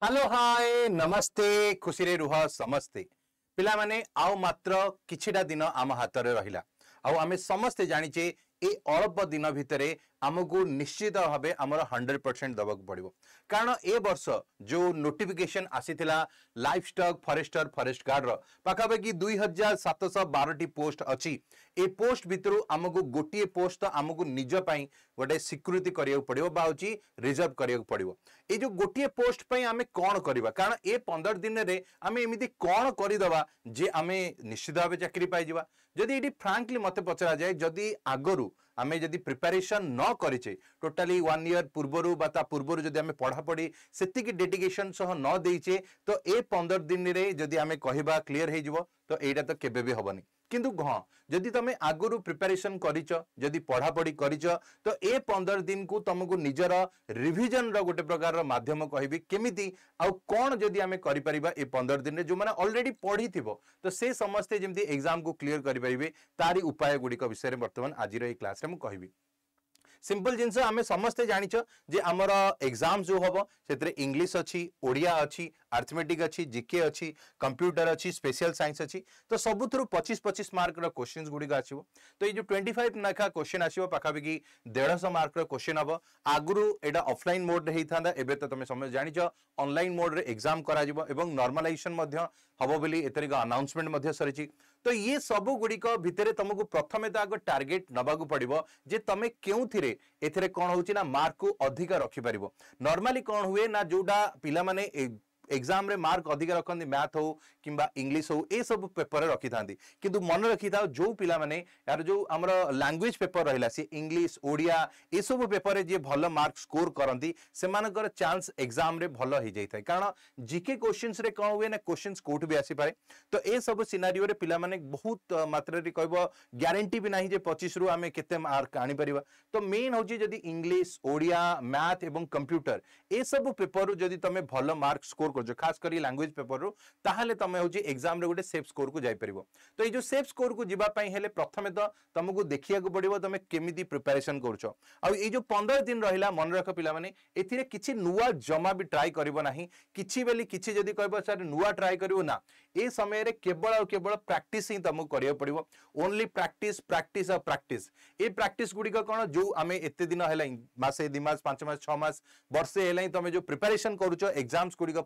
hello hi ନମସ୍ତେ ଖୁସିରେ ରୁହ ସମସ୍ତେ ପିଲାମାନେ ଆଉ ମାତ୍ର କିଛିଟା ଦିନ ଆମ ହାତରେ ରହିଲା ଆଉ ଆମେ ସମସ୍ତେ ଜାଣିଛେ ଏ ଅଳ୍ପ ଦିନ ଭିତରେ ଆମକୁ ନିଶ୍ଚିତ ଭାବେ ଆମର ହଣ୍ଡ୍ରେଡ଼ ପରସେଣ୍ଟ ଦେବାକୁ ପଡ଼ିବ କାରଣ ଏ ବର୍ଷ ଯେଉଁ ନୋଟିଫିକେସନ୍ ଆସିଥିଲା ଲାଇଫ୍ ଷ୍ଟକ୍ ଫରେଷ୍ଟର ଫରେଷ୍ଟ ଗାର୍ଡ଼ର ପାଖାପାଖି ଦୁଇ ହଜାର ସାତଶହ ବାରଟି ପୋଷ୍ଟ ଅଛି ଏ ପୋଷ୍ଟ ଭିତରୁ ଆମକୁ ଗୋଟିଏ ପୋଷ୍ଟ ତ ଆମକୁ ନିଜ ପାଇଁ ଗୋଟେ ସ୍ୱୀକୃତି କରିବାକୁ ପଡ଼ିବ ବା ହେଉଛି ରିଜର୍ଭ କରିବାକୁ ପଡ଼ିବ ଏ ଯେଉଁ ଗୋଟିଏ ପୋଷ୍ଟ ପାଇଁ ଆମେ କ'ଣ କରିବା କାରଣ ଏ ପନ୍ଦର ଦିନରେ ଆମେ ଏମିତି କ'ଣ କରିଦେବା ଯେ ଆମେ ନିଶ୍ଚିତ ଭାବେ ଚାକିରି ପାଇଯିବା ଯଦି ଏଇଠି ଫ୍ରାଙ୍କଲି ମୋତେ ପଚରାଯାଏ ଯଦି ଆଗରୁ আমি যদি প্রিপারেশন ন করেছে টোটালি ওয়ান ইয়ার পূর্বরু বা তা পূর্বরু যদি আমি পড়াপড়ি সেতিকি ডেডিকেশন সহ ন ଦେଇଛେ ତ ଏ ପନ୍ଦର ଦିନରେ ଯଦି ଆମେ କହିବା କ୍ଲିଅର ହେଇଯିବ তো এইটা তো କେବେ হবনি কিন্তু ঘ যদি তুমি আগর প্রিপারেসন করিছ যদি পড়াপড়ি করিছ তো এ পনের দিন কু তুমি নিজের রিভিজন গোটে প্রকার মাধ্যম কহবি কেমিতি আণ যদি আমি করে পারিবা এ পনের দিনে যে অলরেডি পড়ি তো সে সমস্তে যেমন এক্সাম কু ক্লিয়ার করে পারিবে তারি উপায় গুড়িক বিষয়ে বর্তমান আজির এই ক্লাসে মু কহবি সিম্পল জিনিস আমি সমস্তে জাঁচ যে আমার এক্সাম যে হব সেতরে ইংলিশ অছি ওড়িয়া অছি আর্থমেটিক অছি জিকে অছি কম্প্যুটর অছি স্পেশাল সাইন্স অছি তো সবুথর পঁচিশ পঁচিশ মার্কর কোশ্চিন্স গুড়ি আসব তো এই যে টোয়েন্টি ফাইভ লেখা কোশ্চিন আসব পাখাপাখি দেড়শহ মার্কর কোশ্চিন হব আগু এটা অফলাইন মোড্রে হয়ে থাকে এবে তো তুমি সমস্ত জাঁচ অনলাইন মোড্রে এক্সাম করা এবং নর্মালাইজেসন হব বলে এতে আনাউন্সমেন্ট সরিছি तो ये सब गुड़िक भितर तुमको प्रथम तो आग टार्गेट नवाक पड़ो जे तुम क्यों एथेरे कौन हो मार्क को अधिक रखिपार नर्माली कौन हुए ना जोटा पिला एग्जाम रे मार्क अधिक रखें मैथ हो कि इंग्लीश हो ये सब पेपर रखी था कि मन रखी था जो पाने यार जो आम लांगुएज पेपर रहा सी इंग्लीश ओडिया ये सब पेपर जी भल मार्क स्कोर करती से चान्स एग्जाम भल हो जाए कारण जिके क्वेश्चन कौन हुए ना क्वेश्चन कौट भी पाए तो ये सब सिनारी पाने बहुत मात्र कह ग्यारंटी भी ना पचीस रू आम के मार्क आनी तो मेन हूँ जी इंग्लीश ओडिया मैथ और कंप्यूटर ये सब पेपर जब तुम भल मार्क स्कोर करो खास कर लांगुएज पेपर তাহলে তুমি হচ্ছে এক্সামে গোটে সেফ স্কোর কু যাইপার তো এই যে সেফ স্কোর কু যা হলে প্রথমে তো তুমি দেখা পড়ব তুমি কেমিতি প্রিপারেসন করছ आई दिन रहा मन रख पाने किसी नुआ जमा भी ट्राए करना किसी बेली किसी जदि कह सर नुआ ट्राए करू ये समय केवल आ केवल प्राक्ट ही तुमको करा पड़ो ओनली प्राक्ट प्राक्ट आ प्राक्ट ये प्राक्ट गुड़िक कौन जो आम एत दिन है मसे दुमास पांच मस छस बर्षे तुम जो प्रिपेरेसन करुच एक्जाम्स गुड़िक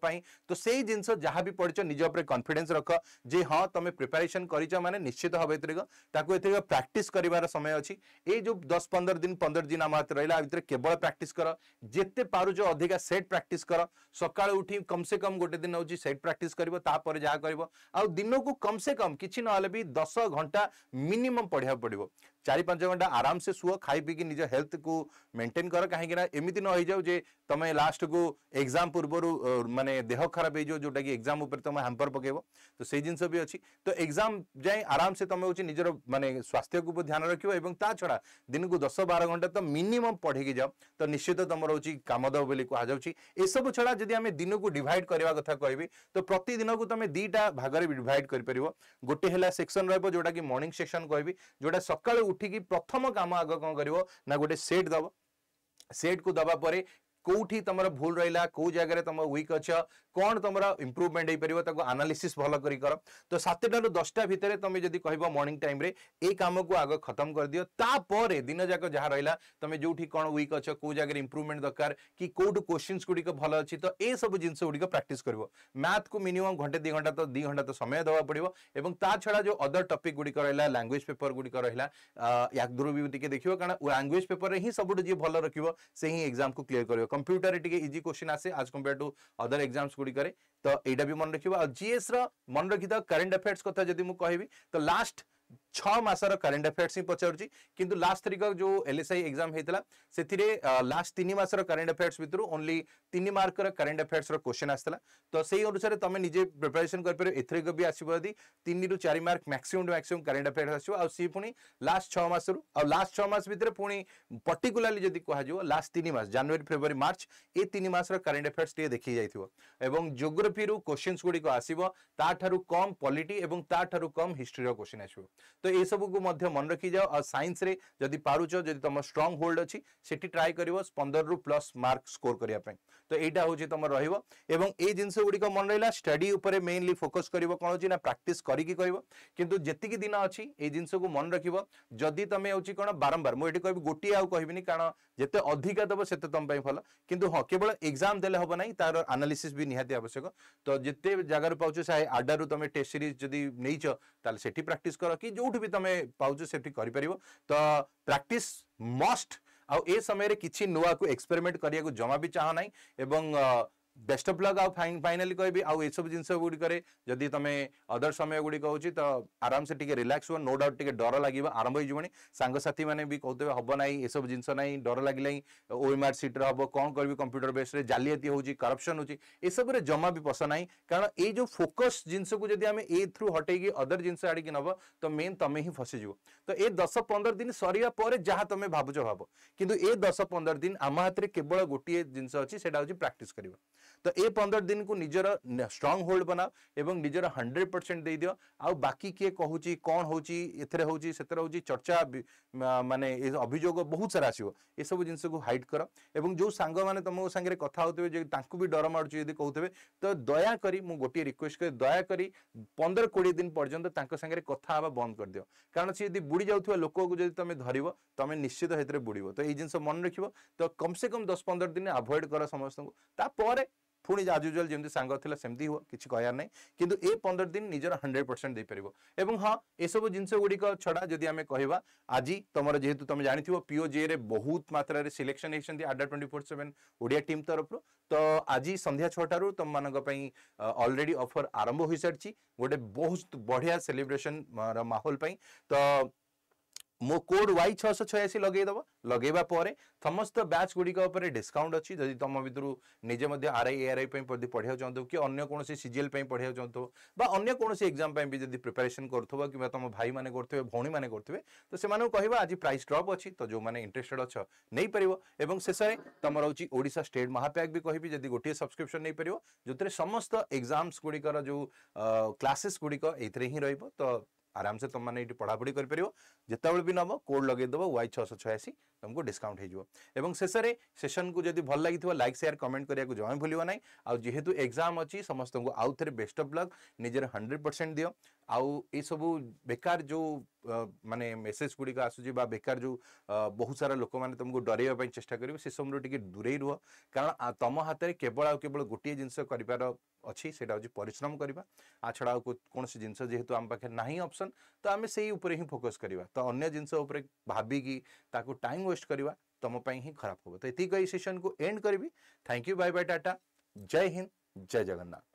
তো সেই জিনিস যা বি পড়িছ নিজ উপরে কনফিডেন্স রখ যে হ্যাঁ তুমি প্রিপারেসন করিছ মানে নিশ্চিত হব এথরিক তাকে এথরিক প্র্যাকটিস করিবার সময় অছি এই যে দশ পনেরো দিন পনেরো দিন আমার হাতে রহলা ভিতরে কেবল প্র্যাকটিস কর যেতে পারুছ অধিকা সেট প্র্যাকটিস কর সকাল উঠি কমসে কম গোটে দিন হচ্ছে সেট প্র্যাকটিস করব তাপরে যা করব আউ দিনকু কমসে কম কিছু নহলে বি দশ ঘন্টা মিনিমম পড়া পড়ব चार पांच घंटा आराम से शुअ खाई निज हेल्थ को मेंटेन कर कहीं एमती नई जाऊ जे तुम्हें लास्ट को एग्जाम पूर्व मानने देह खराब हो जोटा कि एग्जाम तुम हांपर पक तो से जिन भी अच्छी तो एग्जाम जाए आराम से तुम हो निजर मानने स्वास्थ्य को ध्यान रख छड़ा दिन को दस बार घंटा तो मिनिमम पढ़ी जाओ तो निश्चित तुम रोचे कामद बोली कहु छा जब आम दिन को डिड करने कथ कह तो प्रतिदिन को तुम दीटा भाग में डिड कर गोटे सेक्शन रोटा कि मर्णिंग सेक्शन कह जो सका উঠিকি প্রথম কাম আগ কম করব না গোটে সেট দেব সেট কু দেওয়া পরে कौटी तुम भूल रहा कौ जगह तुम विक् अच कौन तुम इम्प्रुवमेंट हो पार्क आनालीसीस् भल कर तो सतटा दस टा भितर तुम जी कह मर्णिंग टाइम ये काम को आग खत्म कर दिवर दिन जाक जहाँ रहा तुम्हें जो कौन विक् अच कौ जगह इम्प्रुवमेंट दरकार कि कौट क्वेश्चन गुड़िक भल अच्छी तो यह सब जिन गुड़िक प्राक्ट कर मैथ को मिनिमम घंटे दि घंटा तो दि घंटा तो समय देवा पड़े और ता छा जो अदर टपिक गुड़ी रहा लांगुएज पेपर गुड़ी रहा याद भी देखिए क्या लांगुएज पेपर हिं सब भल रखे से ही एक्जाम को क्लीयर कर कंप्यूटर इजी क्वेश्चन आसे आज कंपेयर टू अदर एग्जाम्स गुड़ी तो यहाँ भी मन रखा जीएस रन रखी करेन्ट अफेयर्स कथा जब कह तो लास्ट ଛଅ ମାସର କରେଣ୍ଟ ଆଫେୟାର୍ସ ହିଁ ପଚାରୁଛି କିନ୍ତୁ ଲାଷ୍ଟ ଥରିକ ଯେଉଁ ଏଲ୍ଏସ୍ଆଇ ଏକ୍ଜାମ୍ ହେଇଥିଲା ସେଥିରେ ଲାଷ୍ଟ ତିନି ମାସର କରେଣ୍ଟ ଆଫେୟାର୍ସ ଭିତରୁ ଓନ୍ଲି ତିନି ମାର୍କର କରେଣ୍ଟ ଆଫେୟାର୍ସର କ୍ୱେଶ୍ଚନ୍ ଆସିଥିଲା ତ ସେଇ ଅନୁସାରେ ତୁମେ ନିଜେ ପ୍ରିପାରେସନ୍ କରିପାରିବ ଏଥରିକ ବି ଆସିବ ଯଦି ତିନିରୁ ଚାରି mark maximum to maximum current affairs ଆସିବ ଆଉ ସିଏ ପୁଣି ଲାଷ୍ଟ ଛଅ ମାସରୁ ଆଉ ଲାଷ୍ଟ ଛଅ ମାସ ଭିତରେ ପୁଣି ପର୍ଟିକୁଲାରଲି ଯଦି କୁହାଯିବ ଲାଷ୍ଟ ତିନି ମାସ ଜାନୁଆରୀ ଫେବୃଆରୀ ମାର୍ଚ୍ଚ ଏ ତିନି ମାସର କରେଣ୍ଟ ଆଫେୟାର୍ସ ଟିକେ ଦେଖି ଯାଇଥିବ ଏବଂ ଜୋଗ୍ରାଫିରୁ କ୍ୱେଶ୍ଚିନ୍ସ ଗୁଡ଼ିକ ଆସିବ ତାଠାରୁ କମ୍ ପଲିଟି ଏବଂ ତାଠାରୁ କମ୍ ହିଷ୍ଟ୍ରିର କ୍ୱେଶ୍ଚିନ୍ ଆସିବ ତ ଏସବୁକୁ ମଧ୍ୟ ମନେ ରଖିଯାଅ ଆଉ ସାଇନ୍ସରେ ଯଦି ପାରୁଛ ଯଦି ତୁମ ଷ୍ଟ୍ରଙ୍ଗ ହୋଲ୍ଡ ଅଛି ସେଠି ଟ୍ରାଏ କରିବ ପନ୍ଦରରୁ ପ୍ଲସ୍ ମାର୍କ ସ୍କୋର କରିବା ପାଇଁ ତ ଏଇଟା ହେଉଛି ତୁମର ରହିବ ଏବଂ ଏଇ ଜିନିଷ ଗୁଡ଼ିକ ମନେ ରହିଲା ଷ୍ଟଡି ଉପରେ ମେନଲି ଫୋକସ୍ କରିବ କ'ଣ ହେଉଛି ନା ପ୍ରାକ୍ଟିସ୍ କରିକି କରିବ କିନ୍ତୁ ଯେତିକି ଦିନ ଅଛି ଏଇ ଜିନିଷକୁ ମନେ ରଖିବ ଯଦି ତୁମେ ହେଉଛି କ'ଣ ବାରମ୍ବାର ମୁଁ ଏଠି କହିବି ଗୋଟିଏ ଆଉ କହିବିନି କାରଣ ଯେତେ ଅଧିକା ଦେବ ସେତେ ତୁମ ପାଇଁ ଭଲ କିନ୍ତୁ ହଁ କେବଳ ଏକ୍ଜାମ୍ ଦେଲେ ହେବ ନାହିଁ ତାର ଆନାଲିସିସ୍ ବି ନିହାତି ଆବଶ୍ୟକ ତ ଯେତେ ଜାଗାରୁ ପାଉଛ ସେ ଆଡ଼ାରୁ ତୁମେ ଟେଷ୍ଟ ସିରିଜ୍ ଯଦି ନେଇଛ ତାହେଲେ ସେଠି ପ୍ରାକ୍ଟିସ୍ କର କି ଯୋଉଠି ବି ତମେ ପାଉଛ ସେଠି କରିପାରିବ ତ ପ୍ରାକ୍ଟିସ୍ ମଷ୍ଟ ଆଉ ଏ ସମୟରେ କିଛି ନୂଆକୁ ଏକ୍ସପେରିମେଣ୍ଟ କରିବାକୁ ଜମା ବି ଚାହ ନାହିଁ ଏବଂ ବେଷ୍ଟ ଅଫ୍ ଲକ୍ ଆଉ ଫାଇନାଲି କହିବି ଆଉ ଏସବୁ ଜିନିଷ ଗୁଡ଼ିକରେ ଯଦି ତମେ ଅଦର ସମୟ ଗୁଡ଼ିକ ହେଉଛି ତ ଆରାମସେ ଟିକେ ରିଲାକ୍ସ ହୁଅ ନୋ ଡାଉଟ୍ ଟିକେ ଡର ଲାଗିବ ଆରମ୍ଭ ହେଇଯିବଣି ସାଙ୍ଗସାଥିମାନେ ବି କହୁଥିବେ ହେବ ନାହିଁ ଏସବୁ ଜିନିଷ ନାହିଁ ଡର ଲାଗିଲା ହିଁ ଓ ଏମ୍ ଆର୍ ସିଟ୍ରେ ହେବ କ'ଣ କରିବି କମ୍ପ୍ୟୁଟର ବେସ୍ରେ ଜାଲିଆତି ହେଉଛି କରପ୍ସନ୍ ହେଉଛି ଏସବୁରେ ଜମା ବି ପସନ୍ଦ ନାହିଁ କାରଣ ଏଇ ଯେଉଁ ଫୋକସ୍ ଜିନିଷକୁ ଯଦି ଆମେ ଏ ଥ୍ରୁ ହଟେଇକି ଅଦର ଜିନିଷ ଆଡ଼ିକି ନେବ ତ ମେନ୍ ତମେ ହିଁ ଫସିଯିବ ତ ଏ ଦଶ ପନ୍ଦର ଦିନ ସରିବା ପରେ ଯାହା ତମେ ଭାବୁଛ ଭାବ କିନ୍ତୁ ଏ ଦଶ ପନ୍ଦର ଦିନ ଆମ ହାତରେ କେବଳ ଗୋଟିଏ ଜିନିଷ ଅଛି ସେଇଟା ହେଉଛି ପ୍ରାକ୍ଟିସ୍ କରିବା तो ये पंदर दिन को निजर स्ट्रंग होल्ड बनाओ एवं निजर हंड्रेड परसेंट देदि आउ बाकी किए कह कौन होते रहे हूँ चर्चा मानने अभिजोग बहुत सारा आसो ये सब जिन हाइट कर और जो सांग तुम सागर कथे भी डर मार्च यदि कहते हैं तो दयाक मुझे गोटे रिक्वेस्ट कर दयाक पंदर कोड़े दिन पर्यटन सागर में कथा बंद कर दि कारण सी यदि बुड़ जाऊ लोक को तुम धर तुम निश्चित बुड़ तो ये जिन मन रखो तो कम से कम दस पंद्रह दिन अभोड कर समस्त को ପୁଣି ଆଜ୍ ୟୁଜୁଆଲ୍ ଯେମିତି ସାଙ୍ଗ ଥିଲା ସେମିତି ହୁଅ କିଛି କହିବାର ନାହିଁ କିନ୍ତୁ ଏ ପନ୍ଦର ଦିନ ନିଜର ହଣ୍ଡ୍ରେଡ଼ ପରସେଣ୍ଟ ଦେଇପାରିବ ଏବଂ ହଁ ଏସବୁ ଜିନିଷ ଗୁଡ଼ିକ ଛଡ଼ା ଯଦି ଆମେ କହିବା ଆଜି ତମର ଯେହେତୁ ତମେ ଜାଣିଥିବ ପିଓ ଜିଏରେ ବହୁତ ମାତ୍ରାରେ ସିଲେକ୍ସନ୍ ହେଇଛନ୍ତି ଆଡ୍ଡା twenty four seven Odia team ତରଫରୁ ତ ଆଜି ସନ୍ଧ୍ୟା ଛଅଟାରୁ ତମମାନଙ୍କ ପାଇଁ ଅଲରେଡ଼ି ଅଫର୍ ଆରମ୍ଭ ହୋଇସାରିଛି ଗୋଟେ ବହୁତ ବଢ଼ିଆ ସେଲିବ୍ରେସନ୍ ର ମାହୋଲ ପାଇଁ ତ मो कोड वाई छः सौ छयाशी लगेदब लगे समस्त ब्याच गुड़िक डिस्काउंट अच्छी जदि तुम भितर निजे आर आई आई पर पढ़ा चाहते कि अगर कौन सीजीएल पढ़ा चाहते अगर कौन एक्जाम जब प्रिपेरेसन करुव कि तुम भाई मैंने करेंगे भौणी मैंने करेंगे तो से कह आज प्राइस ड्रप अच्छी तो जो मैंने इंटरेस्टेड अच्छ नहीं पार शेष तुम रोचे ओडा स्टेट महापैक भी कह जब गोटे सब्सक्रिप्सन नहीं पार जो समस्त एक्जाम्स गुड़िकर जो क्लासेस गुड़िक ये रो तो आराम से तुम मैंने ये पढ़ापढ़ी करपर जिते भी नब कोड लगेदेव वाई छः सौ छयासी तुमको डिस्काउंट हो शेष में सेसन को जब भल लगी लाइक सेयार कमेंट करा जमा भूलना ना आज जेहेतु एक्जाम अच्छी समस्त को आउ थे बेस्ट अफ लक निजर हंड्रेड परसेंट दिव ଆଉ ଏସବୁ ବେକାର ଯେଉଁ ମାନେ ମେସେଜ ଗୁଡ଼ିକ ଆସୁଛି ବା ବେକାର ଯେଉଁ ବହୁତ ସାରା ଲୋକମାନେ ତୁମକୁ ଡରାଇବା ପାଇଁ ଚେଷ୍ଟା କରିବେ ସେସବୁରୁ ଟିକେ ଦୂରେଇ ରୁହ କାରଣ ତମ ହାତରେ କେବଳ ଆଉ କେବଳ ଗୋଟିଏ ଜିନିଷ କରିବାର ଅଛି ସେଇଟା ହେଉଛି ପରିଶ୍ରମ କରିବା ଆ ଛଡ଼ା ଆଉ କୌଣସି ଜିନିଷ ଯେହେତୁ ଆମ ପାଖରେ ନାହିଁ ଅପସନ୍ ତ ଆମେ ସେଇ ଉପରେ ହିଁ ଫୋକସ୍ କରିବା ତ ଅନ୍ୟ ଜିନିଷ ଉପରେ ଭାବିକି ତାକୁ ଟାଇମ୍ ୱେଷ୍ଟ କରିବା ତମ ପାଇଁ ହିଁ ଖରାପ ହେବ ତ ଏତିକି କହି ସେସନ୍କୁ ଏଣ୍ଡ କରିବି ଥ୍ୟାଙ୍କ ୟୁ ବାଇ ବାଇ ଟାଟା ଜୟ ହିନ୍ଦ ଜୟ ଜଗନ୍ନାଥ